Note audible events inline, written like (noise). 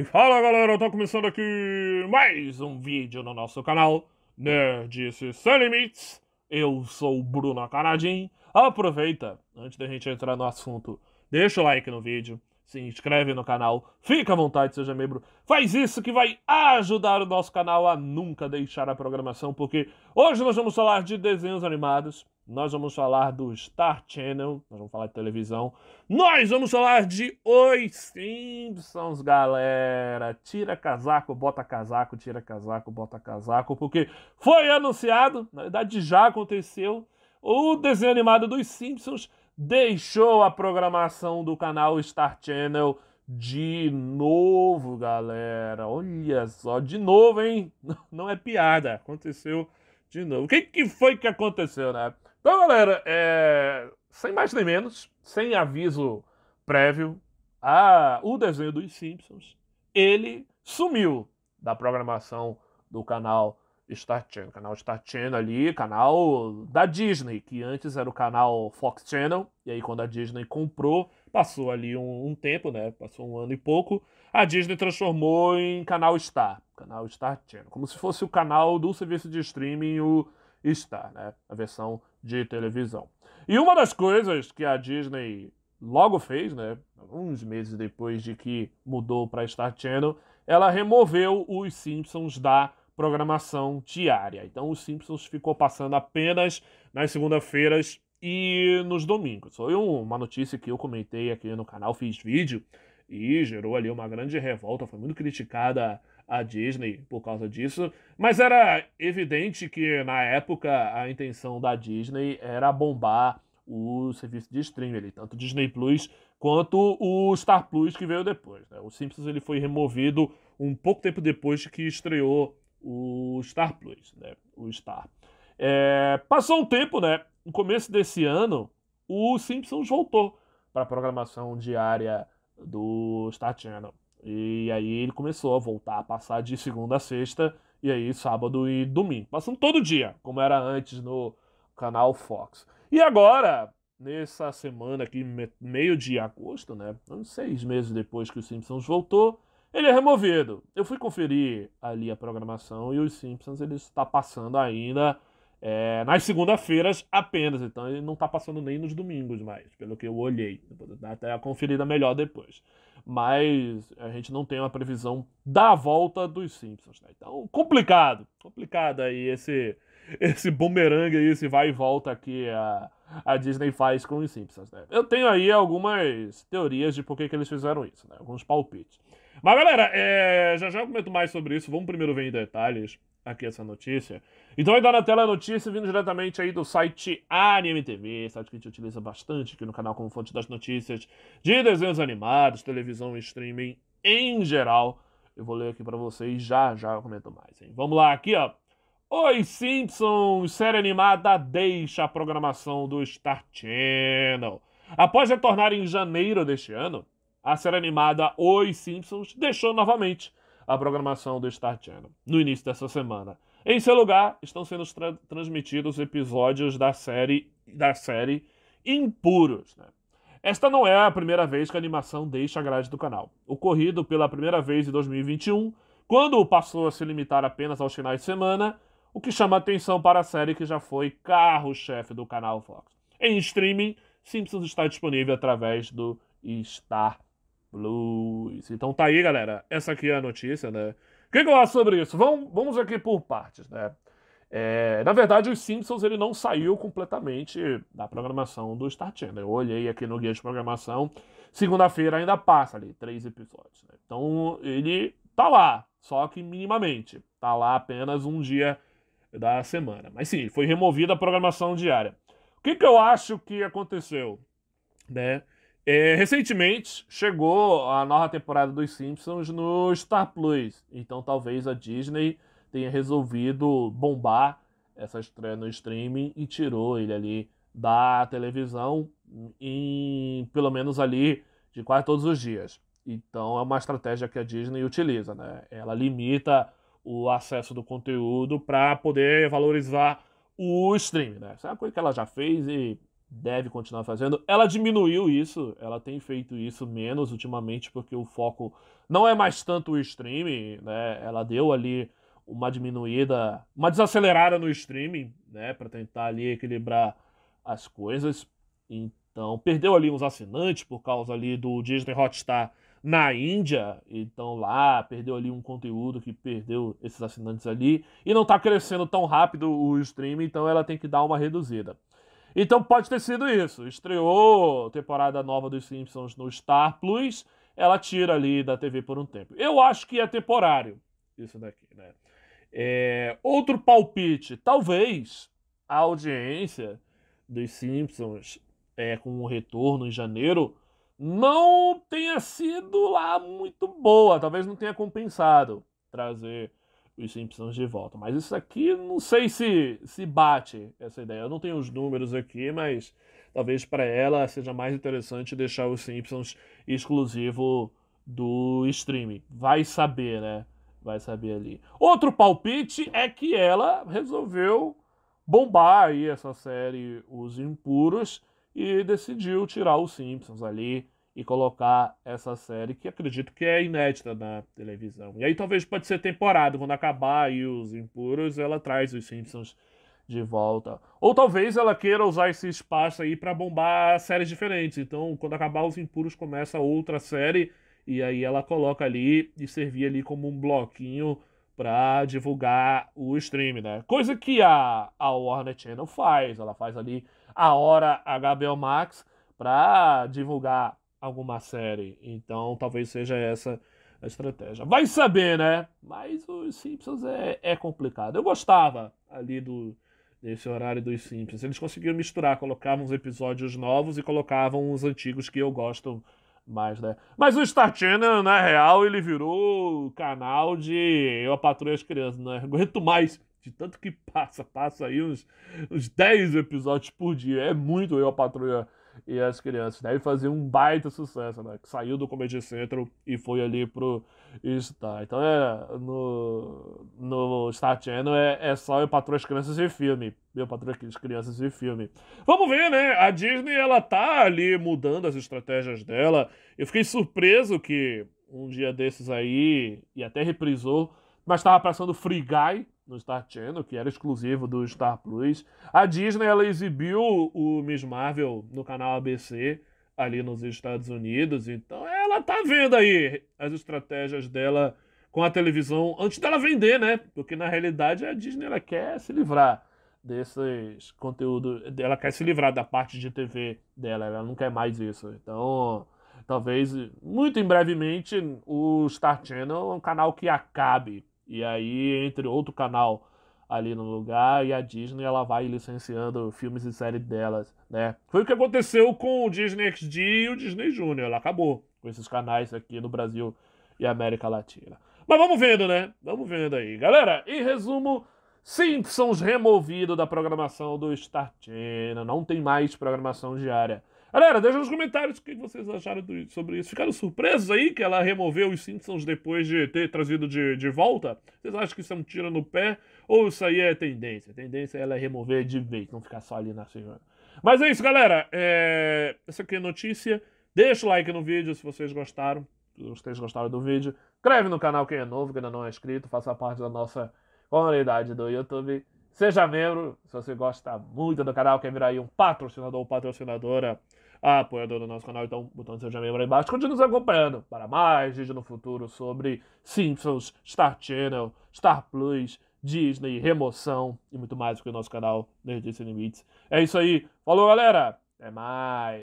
E fala galera, tá começando aqui mais um vídeo no nosso canal Nerdice Sem Limites. Eu sou o Bruno Canadim. Aproveita, antes da gente entrar no assunto, deixa o like no vídeo, se inscreve no canal, fica à vontade, seja membro. Faz isso que vai ajudar o nosso canal a nunca deixar a programação, porque hoje nós vamos falar de desenhos animados nós vamos falar do Star Channel, nós vamos falar de televisão, nós vamos falar de Os Simpsons, galera. Tira casaco, bota casaco, tira casaco, bota casaco, porque foi anunciado, na verdade já aconteceu, o desenho animado dos Simpsons deixou a programação do canal Star Channel de novo, galera. Olha só, de novo, hein? (laughs) Não é piada, aconteceu de novo. O que, que foi que aconteceu, né? Então, galera, é... sem mais nem menos, sem aviso prévio, a... o desenho dos Simpsons, ele sumiu da programação do canal Star Channel. Canal Star Channel ali, canal da Disney, que antes era o canal Fox Channel. E aí, quando a Disney comprou, passou ali um, um tempo, né? Passou um ano e pouco. A Disney transformou em canal Star. Canal Star Channel. Como se fosse o canal do serviço de streaming, o Star, né? A versão de televisão. E uma das coisas que a Disney logo fez, né? Uns meses depois de que mudou para Star Channel, ela removeu os Simpsons da programação diária. Então, os Simpsons ficou passando apenas nas segunda-feiras e nos domingos. Foi uma notícia que eu comentei aqui no canal, fiz vídeo e gerou ali uma grande revolta, foi muito criticada a Disney por causa disso. Mas era evidente que na época a intenção da Disney era bombar o serviço de streaming, ali, tanto Disney Plus quanto o Star Plus que veio depois. Né? O Simpsons ele foi removido um pouco tempo depois que estreou o Star Plus, né? O Star. É... passou um tempo, né? No começo desse ano, o Simpsons voltou para a programação diária do Star Channel. E aí ele começou a voltar a passar de segunda a sexta, e aí sábado e domingo. Passando todo dia, como era antes no canal Fox. E agora, nessa semana aqui, meio de agosto, né? Uns seis meses depois que os Simpsons voltou, ele é removido. Eu fui conferir ali a programação e os Simpsons ele está passando ainda é, nas segunda-feiras apenas. Então ele não está passando nem nos domingos mais, pelo que eu olhei. Vou dar até a conferida melhor depois mas a gente não tem uma previsão da volta dos Simpsons. Né? Então, complicado, complicado aí esse esse bumerangue aí, esse vai e volta que a, a Disney faz com os Simpsons. Né? Eu tenho aí algumas teorias de por que, que eles fizeram isso, né? alguns palpites. Mas galera, é, já já eu comento mais sobre isso, vamos primeiro ver em detalhes aqui essa notícia. Então aí dá na tela a notícia vindo diretamente aí do site TV, site que a gente utiliza bastante aqui no canal como fonte das notícias de desenhos animados, televisão e streaming em geral. Eu vou ler aqui para vocês já já eu comento mais, hein? Vamos lá aqui, ó. Oi Simpsons, série animada deixa a programação do Star Channel. Após retornar em janeiro deste ano, a série animada Oi Simpsons deixou novamente a programação do Star Channel no início dessa semana. Em seu lugar, estão sendo tra transmitidos episódios da série da série Impuros. Né? Esta não é a primeira vez que a animação deixa a grade do canal. Ocorrido pela primeira vez em 2021, quando passou a se limitar apenas aos finais de semana, o que chama atenção para a série que já foi carro-chefe do canal Fox. Em streaming, Simpsons está disponível através do Star Blues. Então tá aí, galera. Essa aqui é a notícia, né? O que, que eu acho sobre isso? Vamos, vamos aqui por partes, né? É, na verdade, os Simpsons ele não saiu completamente da programação do Star Channel. Eu olhei aqui no guia de programação, segunda-feira ainda passa ali, três episódios. Né? Então ele tá lá, só que minimamente. Tá lá apenas um dia da semana. Mas sim, foi removida a programação diária. O que, que eu acho que aconteceu? Né? É, recentemente chegou a nova temporada dos Simpsons no Star Plus, então talvez a Disney tenha resolvido bombar essa estreia no streaming e tirou ele ali da televisão em pelo menos ali de quase todos os dias. Então é uma estratégia que a Disney utiliza, né? Ela limita o acesso do conteúdo para poder valorizar o streaming, né? Isso é uma coisa que ela já fez e deve continuar fazendo. Ela diminuiu isso, ela tem feito isso menos ultimamente, porque o foco não é mais tanto o streaming, né? Ela deu ali uma diminuída, uma desacelerada no streaming, né, para tentar ali equilibrar as coisas. Então, perdeu ali uns assinantes por causa ali do Disney Hotstar na Índia, então lá perdeu ali um conteúdo que perdeu esses assinantes ali e não está crescendo tão rápido o streaming, então ela tem que dar uma reduzida. Então pode ter sido isso. Estreou temporada nova dos Simpsons no Star Plus, ela tira ali da TV por um tempo. Eu acho que é temporário isso daqui, né? É, outro palpite, talvez a audiência dos Simpsons é, com o retorno em janeiro não tenha sido lá muito boa, talvez não tenha compensado trazer os Simpsons de volta. Mas isso aqui não sei se se bate essa ideia. Eu não tenho os números aqui, mas talvez para ela seja mais interessante deixar os Simpsons exclusivo do streaming. Vai saber, né? Vai saber ali. Outro palpite é que ela resolveu bombar aí essa série Os Impuros e decidiu tirar os Simpsons ali e colocar essa série que acredito que é inédita na televisão. E aí talvez pode ser temporada, quando acabar aí os impuros, ela traz os Simpsons de volta. Ou talvez ela queira usar esse espaço aí para bombar séries diferentes. Então, quando acabar os impuros, começa outra série e aí ela coloca ali e servir ali como um bloquinho para divulgar o stream, né? Coisa que a, a Warner Channel faz, ela faz ali a hora a HBO Max para divulgar alguma série. Então talvez seja essa a estratégia. Vai saber, né? Mas os Simpsons é, é complicado. Eu gostava ali do desse horário dos Simpsons. Eles conseguiam misturar, colocavam os episódios novos e colocavam os antigos que eu gosto mais, né? Mas o Star Channel, na real, ele virou canal de Eu a Patrulha as Crianças, né? (laughs) Aguento mais. De tanto que passa, passa aí uns, uns 10 episódios por dia. É muito Eu a Patrulha e as crianças, deve né? fazer um baita sucesso, né? Que saiu do Comedy Central e foi ali pro Star. Então é no, no Star Channel é, é só eu patrão as crianças e filme. Meu patrão as crianças e filme. Vamos ver, né? A Disney ela tá ali mudando as estratégias dela. Eu fiquei surpreso que um dia desses aí e até reprisou, mas tava passando Free Guy no Star Channel, que era exclusivo do Star Plus. A Disney ela exibiu o Miss Marvel no canal ABC ali nos Estados Unidos, então ela tá vendo aí as estratégias dela com a televisão antes dela vender, né? Porque na realidade a Disney ela quer se livrar desses conteúdos, ela quer se livrar da parte de TV dela, ela não quer mais isso. Então, talvez muito em brevemente o Star Channel é um canal que acabe e aí, entre outro canal ali no lugar, e a Disney ela vai licenciando filmes e séries delas, né? Foi o que aconteceu com o Disney XD e o Disney Junior, ela acabou com esses canais aqui no Brasil e América Latina. Mas vamos vendo, né? Vamos vendo aí. Galera, em resumo, Simpsons removido da programação do Star Channel, não tem mais programação diária. Galera, deixa nos comentários o que vocês acharam do, sobre isso. Ficaram surpresos aí que ela removeu os Simpsons depois de ter trazido de, de volta? Vocês acham que isso é um tiro no pé? Ou isso aí é tendência? A tendência é ela remover de vez, não ficar só ali na senhora. Mas é isso, galera. É... Essa aqui é a notícia. Deixa o like no vídeo se vocês gostaram. Se vocês gostaram do vídeo. Inscreve no canal quem é novo, quem ainda não é inscrito. Faça parte da nossa comunidade do YouTube. Seja membro, se você gosta muito do canal, quer virar aí um patrocinador ou patrocinadora, apoiador do nosso canal, então botão de seja membro aí embaixo. Continue nos acompanhando para mais vídeos no futuro sobre Simpsons, Star Channel, Star Plus, Disney, remoção e muito mais que o nosso canal Nerdice Limites. É isso aí. Falou, galera. Até mais.